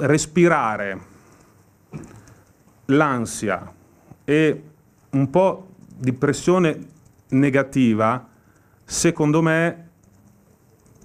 respirare l'ansia e un po' di pressione negativa, secondo me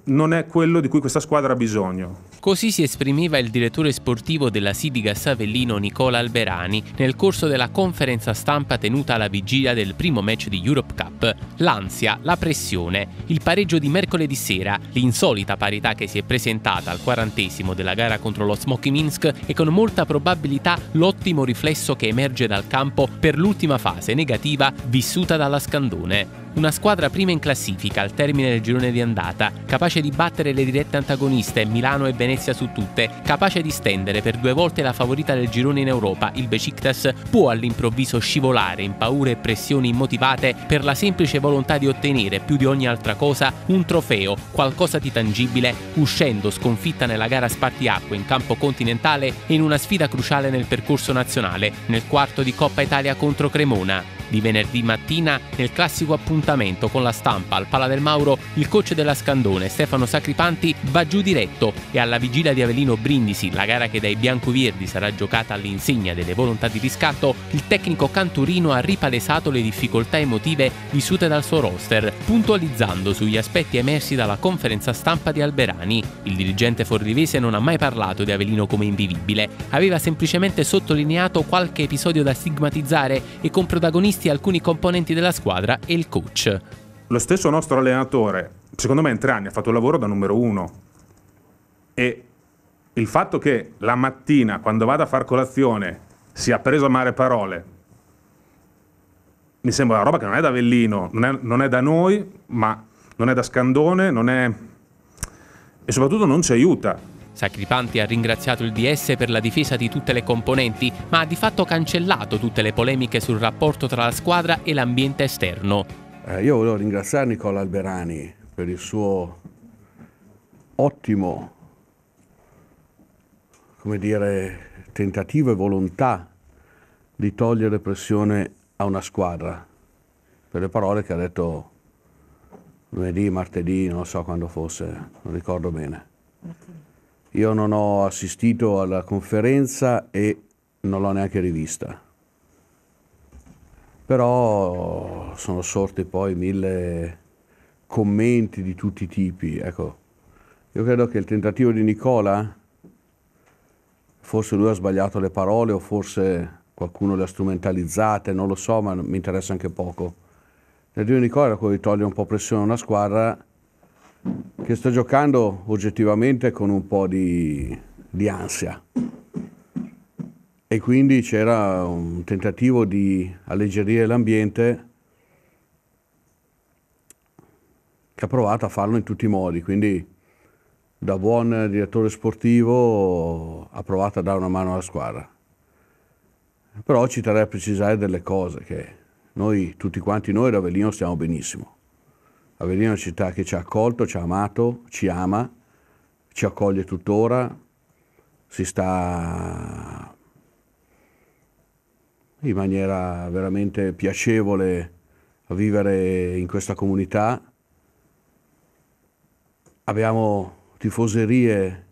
non è quello di cui questa squadra ha bisogno. Così si esprimeva il direttore sportivo della Sidiga Savellino Nicola Alberani nel corso della conferenza stampa tenuta alla vigilia del primo match di Europe Cup. L'ansia, la pressione, il pareggio di mercoledì sera, l'insolita parità che si è presentata al quarantesimo della gara contro lo Smoky Minsk e con molta probabilità l'ottimo riflesso che emerge dal campo per l'ultima fase negativa vissuta dalla Scandone. Una squadra prima in classifica al termine del girone di andata, capace capace di battere le dirette antagoniste Milano e Venezia su tutte, capace di stendere per due volte la favorita del girone in Europa, il Beciktas, può all'improvviso scivolare in paure e pressioni immotivate per la semplice volontà di ottenere, più di ogni altra cosa, un trofeo, qualcosa di tangibile, uscendo sconfitta nella gara spartiacque in campo continentale e in una sfida cruciale nel percorso nazionale, nel quarto di Coppa Italia contro Cremona di venerdì mattina nel classico appuntamento con la stampa al Pala del Mauro, il coach della Scandone Stefano Sacripanti va giù diretto e alla vigilia di Avelino Brindisi, la gara che dai biancovirdi sarà giocata all'insegna delle volontà di riscatto, il tecnico canturino ha ripalesato le difficoltà emotive vissute dal suo roster, puntualizzando sugli aspetti emersi dalla conferenza stampa di Alberani. Il dirigente forlivese non ha mai parlato di Avelino come invivibile, aveva semplicemente sottolineato qualche episodio da stigmatizzare e con protagonisti confermati alcuni componenti della squadra e il coach. Lo stesso nostro allenatore, secondo me in tre anni, ha fatto il lavoro da numero uno. E il fatto che la mattina, quando vado a far colazione, sia preso a mare parole, mi sembra una roba che non è da Avellino, non è, non è da noi, ma non è da Scandone, non è... e soprattutto non ci aiuta. Sacripanti ha ringraziato il DS per la difesa di tutte le componenti, ma ha di fatto cancellato tutte le polemiche sul rapporto tra la squadra e l'ambiente esterno. Eh, io volevo ringraziare Nicola Alberani per il suo ottimo dire, tentativo e volontà di togliere pressione a una squadra, per le parole che ha detto lunedì, martedì, non so quando fosse, non ricordo bene. Io non ho assistito alla conferenza e non l'ho neanche rivista. Però sono sorti poi mille commenti di tutti i tipi. Ecco, io credo che il tentativo di Nicola, forse lui ha sbagliato le parole o forse qualcuno le ha strumentalizzate, non lo so, ma mi interessa anche poco. Il tentativo di Nicola era quello di togliere un po' pressione a una squadra che sta giocando oggettivamente con un po' di, di ansia e quindi c'era un tentativo di alleggerire l'ambiente che ha provato a farlo in tutti i modi, quindi da buon direttore sportivo ha provato a dare una mano alla squadra. Però ci terrei a precisare delle cose che noi, tutti quanti noi da Avellino stiamo benissimo. Avellino è una città che ci ha accolto, ci ha amato, ci ama, ci accoglie tuttora, si sta in maniera veramente piacevole a vivere in questa comunità. Abbiamo tifoserie,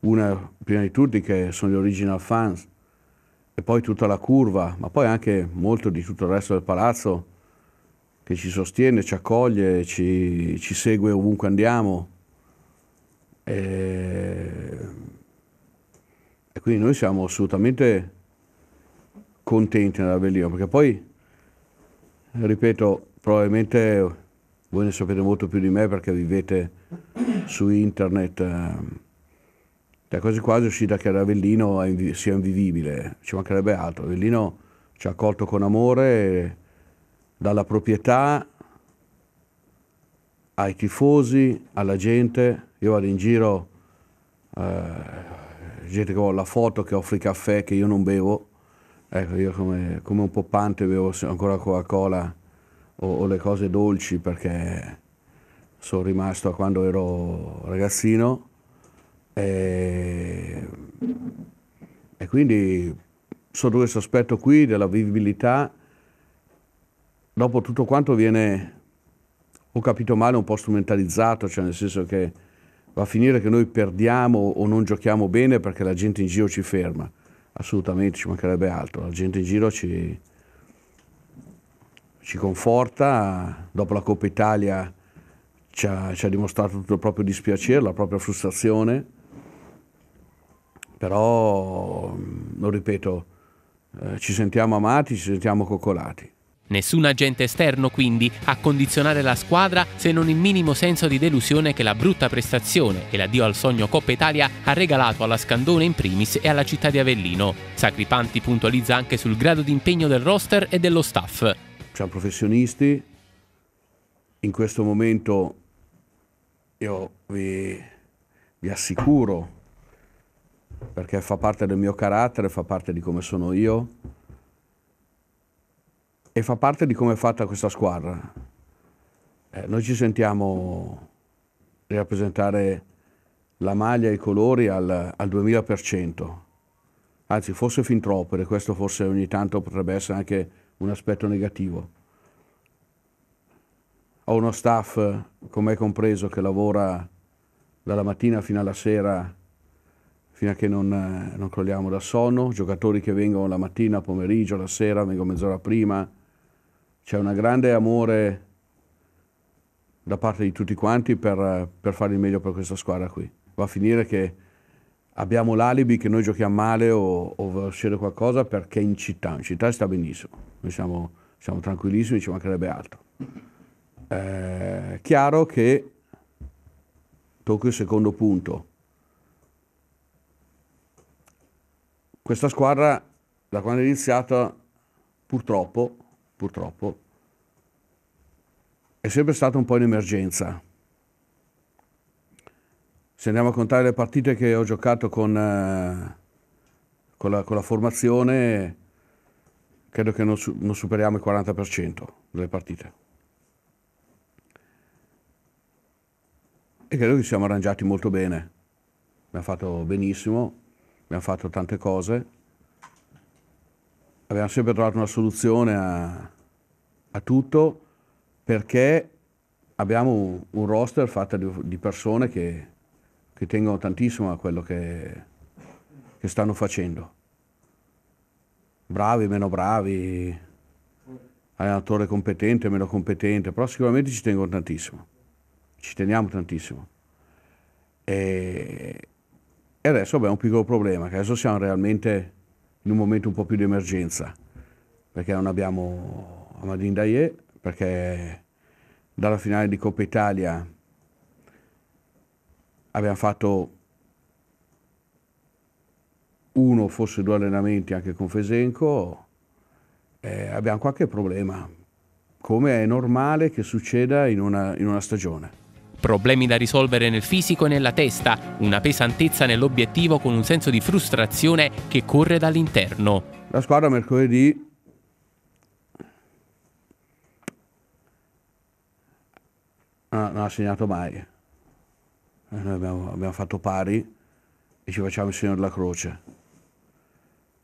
una prima di tutti che sono gli original fans, e poi tutta la curva, ma poi anche molto di tutto il resto del palazzo che ci sostiene, ci accoglie, ci, ci segue ovunque andiamo. E, e, quindi noi siamo assolutamente contenti nell'Avellino, perché poi, ripeto, probabilmente voi ne sapete molto più di me perché vivete su internet. Eh, è quasi quasi uscita che Avellino sia invivibile, ci mancherebbe altro. Avellino ci ha accolto con amore dalla proprietà ai tifosi, alla gente. Io vado in giro, eh, gente che ho la foto, che offre caffè, che io non bevo. Ecco, io come, come un pante bevo ancora Coca-Cola o, o le cose dolci perché sono rimasto a quando ero ragazzino. E, e quindi sotto questo aspetto qui della vivibilità dopo tutto quanto viene, ho capito male, un po' strumentalizzato, cioè nel senso che va a finire che noi perdiamo o non giochiamo bene perché la gente in giro ci ferma. Assolutamente, ci mancherebbe altro. La gente in giro ci, ci conforta. Dopo la Coppa Italia ci ha, ci ha, dimostrato tutto il proprio dispiacere, la propria frustrazione. Però, lo ripeto, eh, ci sentiamo amati, ci sentiamo coccolati. Nessun agente esterno quindi a condizionare la squadra se non il minimo senso di delusione che la brutta prestazione e l'addio al sogno Coppa Italia ha regalato alla Scandone in primis e alla città di Avellino. Sacripanti puntualizza anche sul grado di impegno del roster e dello staff. Siamo professionisti, in questo momento io vi, vi assicuro, perché fa parte del mio carattere, fa parte di come sono io, e fa parte di come è fatta questa squadra. Eh, noi ci sentiamo rappresentare la maglia e i colori al, al 2000%, anzi forse fin troppo, e questo forse ogni tanto potrebbe essere anche un aspetto negativo. Ho uno staff, come è compreso, che lavora dalla mattina fino alla sera, fino a che non, non crolliamo da sonno, giocatori che vengono la mattina, pomeriggio, la sera, vengono mezz'ora prima, c'è un grande amore da parte di tutti quanti per, per, fare il meglio per questa squadra qui. Va a finire che abbiamo l'alibi che noi giochiamo male o, o succede qualcosa perché in città, in città sta benissimo, noi siamo, siamo tranquillissimi, ci mancherebbe altro. È eh, chiaro che tocco il secondo punto. Questa squadra da quando è iniziata purtroppo purtroppo, è sempre stata un po' in emergenza. Se andiamo a contare le partite che ho giocato con, eh, con, la, con la, formazione, credo che non, non superiamo il 40% delle partite. E credo che siamo arrangiati molto bene. Abbiamo fatto benissimo, abbiamo fatto tante cose abbiamo sempre trovato una soluzione a, a tutto perché abbiamo un roster fatto di, di persone che, che, tengono tantissimo a quello che, che stanno facendo. Bravi, meno bravi, allenatore competente, meno competente, però sicuramente ci tengono tantissimo, ci teniamo tantissimo. E, e adesso abbiamo un piccolo problema, che adesso siamo realmente in un momento un po' più di emergenza, perché non abbiamo Amadine Daye, perché dalla finale di Coppa Italia abbiamo fatto uno, forse due allenamenti anche con Fesenco, eh, abbiamo qualche problema, come è normale che succeda in una, in una stagione. Problemi da risolvere nel fisico e nella testa, una pesantezza nell'obiettivo con un senso di frustrazione che corre dall'interno. La squadra mercoledì ah, non ha segnato mai. Eh, noi abbiamo, abbiamo fatto pari e ci facciamo il segno della croce.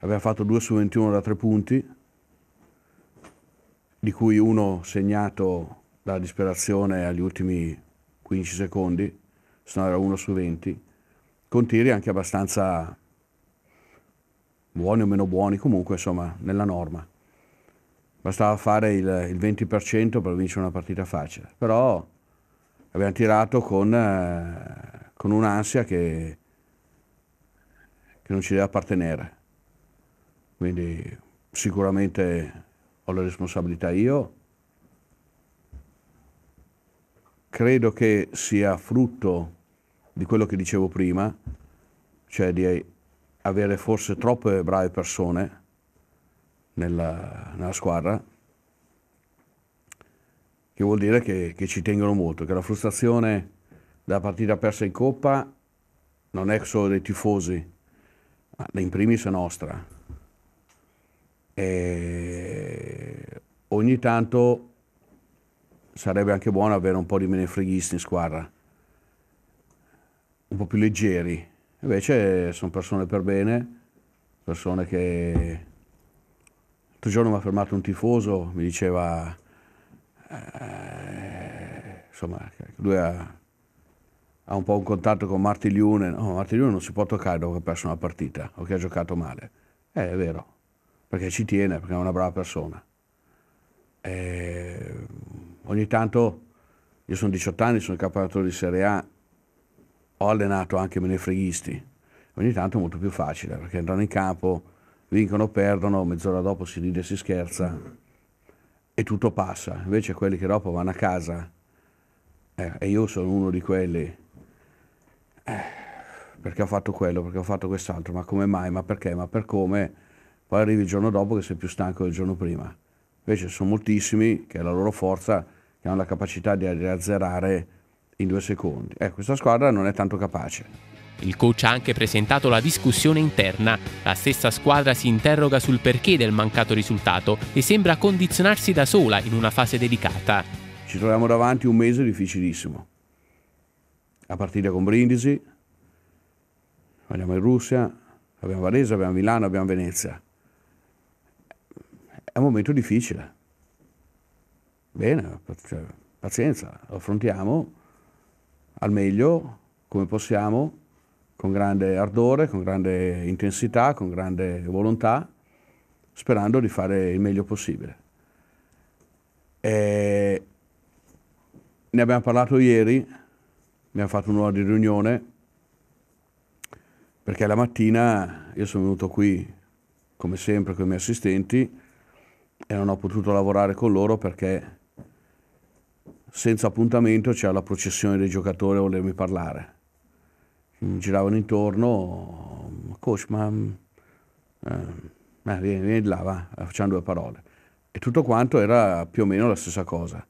Abbiamo fatto 2 su 21 da 3 punti, di cui uno segnato dalla disperazione agli ultimi 15 secondi, se no era 1 su 20, con tiri anche abbastanza buoni o meno buoni, comunque insomma nella norma. Bastava fare il, il 20% per vincere una partita facile, però abbiamo tirato con, eh, con un'ansia che, che non ci deve appartenere. Quindi sicuramente ho la responsabilità io, credo che sia frutto di quello che dicevo prima, cioè di avere forse troppe brave persone nella, nella squadra, che vuol dire che, che ci tengono molto, che la frustrazione della partita persa in coppa non è solo dei tifosi, ma in primis è nostra. E ogni tanto sarebbe anche buono avere un po' di menefreghisti in squadra, un po' più leggeri. Invece sono persone per bene, persone che... L'altro giorno mi ha fermato un tifoso, mi diceva... Eh, insomma, lui ha, ha, un po' un contatto con Marti Liune. No, Marti Liune non si può toccare dopo che ha perso una partita o che ha giocato male. Eh, è vero, perché ci tiene, perché è una brava persona. Eh, ogni tanto, io sono 18 anni, sono il campionato di Serie A, ho allenato anche menefreghisti, ogni tanto è molto più facile perché entrano in campo, vincono, perdono, mezz'ora dopo si ride e si scherza e tutto passa, invece quelli che dopo vanno a casa eh, e io sono uno di quelli eh, perché ho fatto quello, perché ho fatto quest'altro, ma come mai, ma perché, ma per come, poi arrivi il giorno dopo che sei più stanco del giorno prima. Invece sono moltissimi che è la loro forza che hanno la capacità di azzerare in due secondi. Eh, questa squadra non è tanto capace. Il coach ha anche presentato la discussione interna. La stessa squadra si interroga sul perché del mancato risultato e sembra condizionarsi da sola in una fase delicata. Ci troviamo davanti un mese difficilissimo. La partita con Brindisi, andiamo in Russia, abbiamo Varese, abbiamo Milano, abbiamo Venezia. È un momento difficile bene, cioè, pazienza, lo affrontiamo al meglio come possiamo, con grande ardore, con grande intensità, con grande volontà, sperando di fare il meglio possibile. E ne abbiamo parlato ieri, abbiamo fatto un'ora di riunione, perché la mattina io sono venuto qui, come sempre, con i miei assistenti e non ho potuto lavorare con loro perché senza appuntamento c'era la processione dei giocatori a volermi parlare. Mi giravano intorno, coach, ma mm, eh, eh, vieni, vieni là, va, facciamo due parole. E tutto quanto era più o meno la stessa cosa.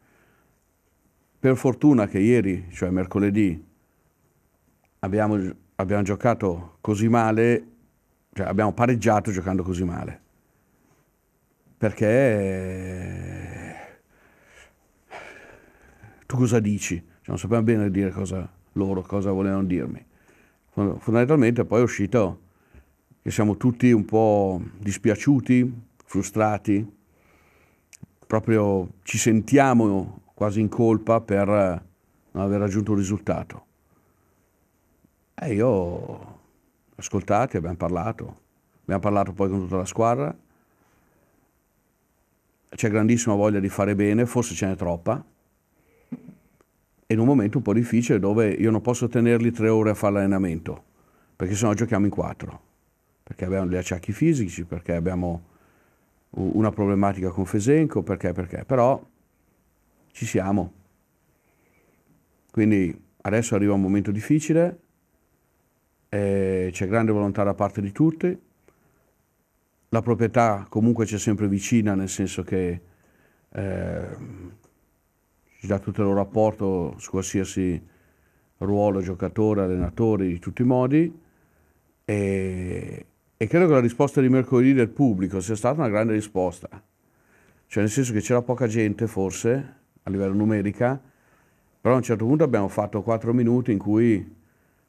Per fortuna che ieri, cioè mercoledì, abbiamo, abbiamo giocato così male, cioè abbiamo pareggiato giocando così male. Perché tu cosa dici? Cioè, non sapevano bene dire cosa loro, cosa volevano dirmi. Fondamentalmente poi è uscito che siamo tutti un po' dispiaciuti, frustrati, proprio ci sentiamo quasi in colpa per non aver raggiunto un risultato. E io ascoltati, abbiamo parlato, abbiamo parlato poi con tutta la squadra, c'è grandissima voglia di fare bene, forse ce n'è troppa, in un momento un po' difficile dove io non posso tenerli tre ore a fare l'allenamento, perché sennò giochiamo in quattro, perché abbiamo degli acciacchi fisici, perché abbiamo una problematica con Fesenco, perché, perché, però ci siamo. Quindi adesso arriva un momento difficile, c'è grande volontà da parte di tutti, la proprietà comunque c'è sempre vicina, nel senso che eh, ci tutto il loro rapporto su qualsiasi ruolo, giocatore, allenatore, di tutti i modi. E, e credo che la risposta di mercoledì del pubblico sia stata una grande risposta. Cioè nel senso che c'era poca gente forse a livello numerica, però a un certo punto abbiamo fatto quattro minuti in cui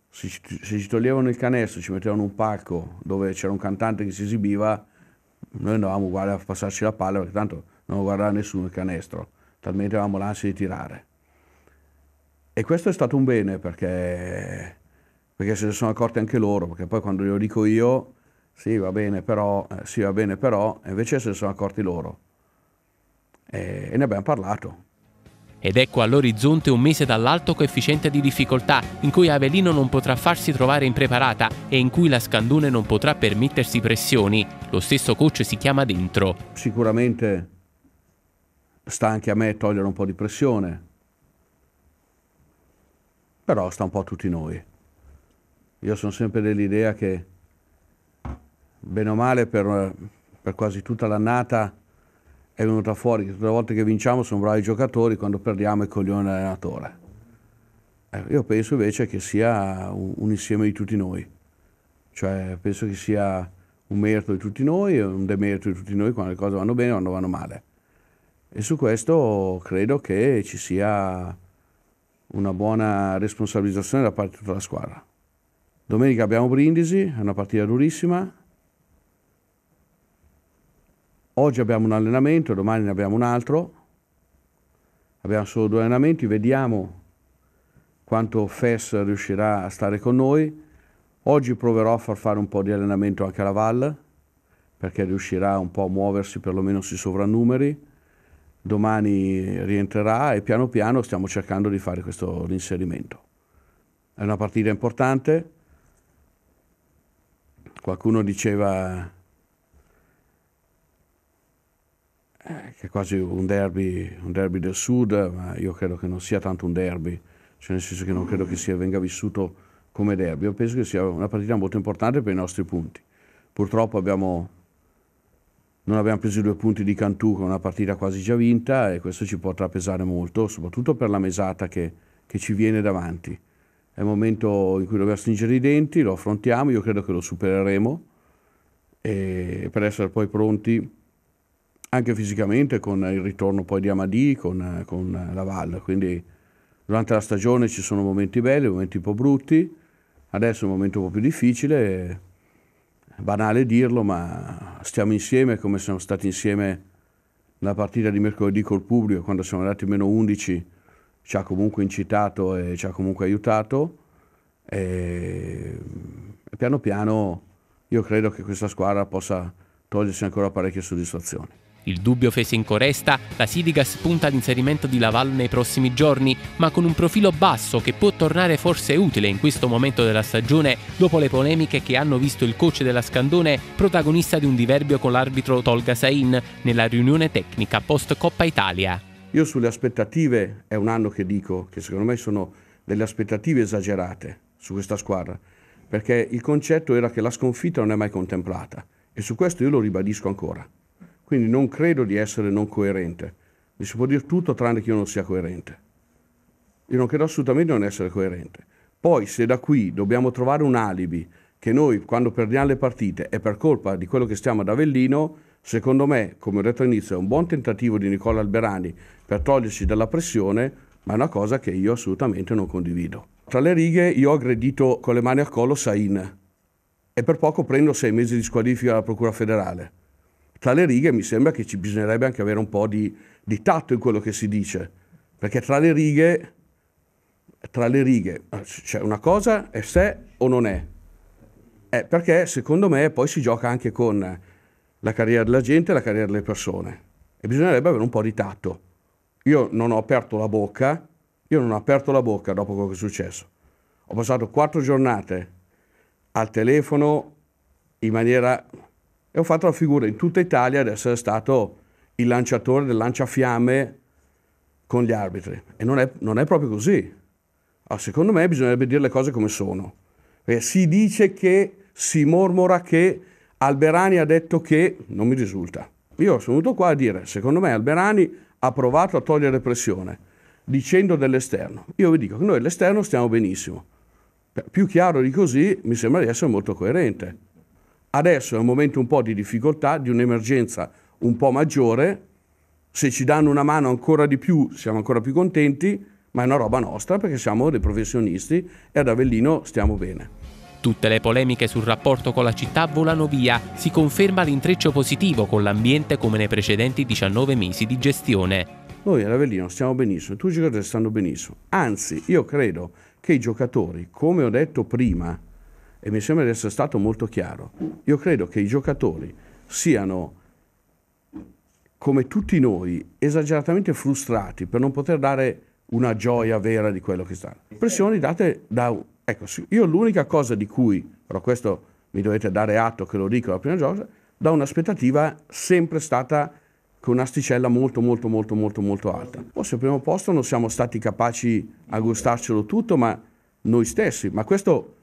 se ci toglievano il canestro, ci mettevano un palco dove c'era un cantante che si esibiva, noi andavamo uguale a passarci la palla perché tanto non guardava nessuno il canestro talmente avevamo l'ansia di tirare. E questo è stato un bene perché, perché se ne sono accorti anche loro, perché poi quando glielo dico io, sì va bene però, eh, sì va bene però, invece se ne sono accorti loro. e, e ne abbiamo parlato. Ed ecco all'orizzonte un mese dall'alto coefficiente di difficoltà, in cui Avelino non potrà farsi trovare impreparata e in cui la Scandone non potrà permettersi pressioni. Lo stesso coach si chiama dentro. Sicuramente sta anche a me togliere un po' di pressione, però sta un po' a tutti noi. Io sono sempre dell'idea che, bene o male, per, per quasi tutta l'annata è venuta fuori che tutte le volte che vinciamo sono bravi i giocatori, quando perdiamo è coglione l'allenatore. Eh, io penso invece che sia un, insieme di tutti noi, cioè penso che sia un merito di tutti noi e un demerito di tutti noi quando le cose vanno bene o quando vanno male. E su questo credo che ci sia una buona responsabilizzazione da parte di tutta la squadra. Domenica abbiamo Brindisi, è una partita durissima. Oggi abbiamo un allenamento, domani ne abbiamo un altro. Abbiamo solo due allenamenti, vediamo quanto FES riuscirà a stare con noi. Oggi proverò a far fare un po' di allenamento anche alla Val, perché riuscirà un po' a muoversi perlomeno sui sovrannumeri domani rientrerà e piano piano stiamo cercando di fare questo inserimento. È una partita importante, qualcuno diceva eh, che è quasi un derby, un derby del sud, ma io credo che non sia tanto un derby, cioè nel senso che non credo che sia, venga vissuto come derby, io penso che sia una partita molto importante per i nostri punti. Purtroppo abbiamo non abbiamo preso i due punti di Cantù con una partita quasi già vinta e questo ci potrà pesare molto, soprattutto per la mesata che, che ci viene davanti. È il momento in cui dobbiamo stringere i denti, lo affrontiamo, io credo che lo supereremo per essere poi pronti anche fisicamente con il ritorno poi di Amadì, con, con la Valle. Quindi durante la stagione ci sono momenti belli, momenti un po' brutti, adesso è un momento un po' più difficile banale dirlo, ma stiamo insieme come siamo stati insieme nella partita di mercoledì col pubblico, quando siamo andati meno 11, ci ha comunque incitato e ci ha comunque aiutato. E, piano piano io credo che questa squadra possa togliersi ancora parecchie soddisfazioni. Il dubbio fece in coresta, la Sidigas punta all'inserimento di Laval nei prossimi giorni, ma con un profilo basso che può tornare forse utile in questo momento della stagione dopo le polemiche che hanno visto il coach della Scandone protagonista di un diverbio con l'arbitro Tolga Sain nella riunione tecnica post Coppa Italia. Io sulle aspettative è un anno che dico che secondo me sono delle aspettative esagerate su questa squadra, perché il concetto era che la sconfitta non è mai contemplata e su questo io lo ribadisco ancora. Quindi non credo di essere non coerente. Mi si può dire tutto tranne che io non sia coerente. Io non credo assolutamente di non essere coerente. Poi se da qui dobbiamo trovare un alibi che noi quando perdiamo le partite è per colpa di quello che stiamo ad Avellino, secondo me, come ho detto all'inizio, è un buon tentativo di Nicola Alberani per toglierci dalla pressione, ma è una cosa che io assolutamente non condivido. Tra le righe io ho aggredito con le mani al collo Sain e per poco prendo sei mesi di squalifica alla Procura federale tra le righe mi sembra che ci bisognerebbe anche avere un po' di, di tatto in quello che si dice, perché tra le righe, tra le righe, ah, cioè una cosa è se o non è, eh, perché secondo me poi si gioca anche con la carriera della gente e la carriera delle persone e bisognerebbe avere un po' di tatto. Io non ho aperto la bocca, io non ho aperto la bocca dopo quello che è successo. Ho passato quattro giornate al telefono in maniera e ho fatto la figura in tutta Italia di essere stato il lanciatore del lanciafiamme con gli arbitri. E non è, non è proprio così. Allora, ah, secondo me bisognerebbe dire le cose come sono. Perché si dice che, si mormora che Alberani ha detto che, non mi risulta. Io sono venuto qua a dire, secondo me Alberani ha provato a togliere pressione, dicendo dell'esterno. Io vi dico che noi all'esterno stiamo benissimo. Più chiaro di così mi sembra di essere molto coerente. Adesso è un momento un po' di difficoltà, di un'emergenza un po' maggiore, se ci danno una mano ancora di più siamo ancora più contenti, ma è una roba nostra perché siamo dei professionisti e ad Avellino stiamo bene. Tutte le polemiche sul rapporto con la città volano via, si conferma l'intreccio positivo con l'ambiente come nei precedenti 19 mesi di gestione. Noi ad Avellino stiamo benissimo, tutti i giocatori stanno benissimo, anzi io credo che i giocatori, come ho detto prima, e mi sembra di essere stato molto chiaro, io credo che i giocatori siano, come tutti noi, esageratamente frustrati per non poter dare una gioia vera di quello che sta. Pressioni date da... Ecco, io l'unica cosa di cui, però questo mi dovete dare atto che lo dico la prima cosa, da un'aspettativa sempre stata con un'asticella molto molto molto molto molto alta. Forse al primo posto non siamo stati capaci a gustarcelo tutto, ma noi stessi, ma questo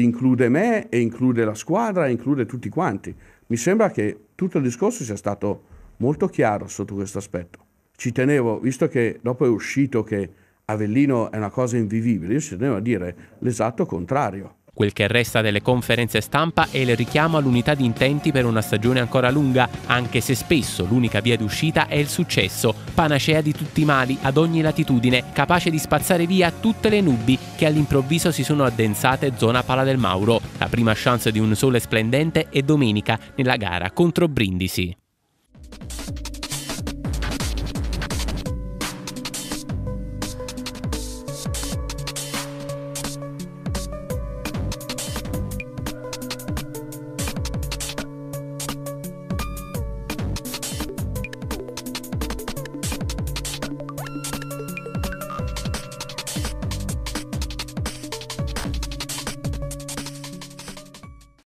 include me e include la squadra e include tutti quanti. Mi sembra che tutto il discorso sia stato molto chiaro sotto questo aspetto. Ci tenevo, visto che dopo è uscito che Avellino è una cosa invivibile, io ci tenevo a dire l'esatto contrario. Quel che resta delle conferenze stampa è il richiamo all'unità di intenti per una stagione ancora lunga, anche se spesso l'unica via d'uscita è il successo, panacea di tutti i mali ad ogni latitudine, capace di spazzare via tutte le nubi che all'improvviso si sono addensate zona Pala del Mauro. La prima chance di un sole splendente è domenica nella gara contro Brindisi.